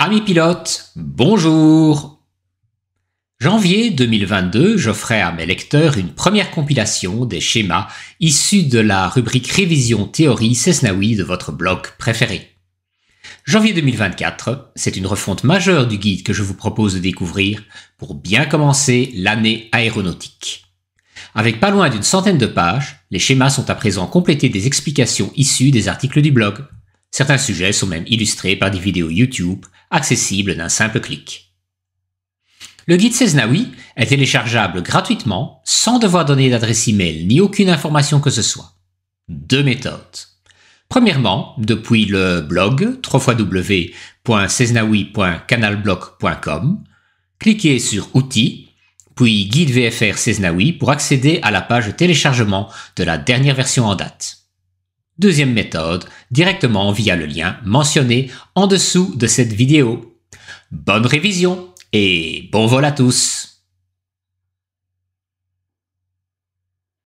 Amis pilotes, bonjour Janvier 2022, j'offrais à mes lecteurs une première compilation des schémas issus de la rubrique Révision théorie Cessnawi de votre blog préféré. Janvier 2024, c'est une refonte majeure du guide que je vous propose de découvrir pour bien commencer l'année aéronautique. Avec pas loin d'une centaine de pages, les schémas sont à présent complétés des explications issues des articles du blog. Certains sujets sont même illustrés par des vidéos YouTube accessible d'un simple clic. Le guide cesnawi est téléchargeable gratuitement sans devoir donner d'adresse email ni aucune information que ce soit. Deux méthodes. Premièrement, depuis le blog www.cesnawi.canalblog.com, cliquez sur Outils, puis Guide VFR Césnawi pour accéder à la page téléchargement de la dernière version en date. Deuxième méthode, directement via le lien mentionné en dessous de cette vidéo. Bonne révision et bon vol à tous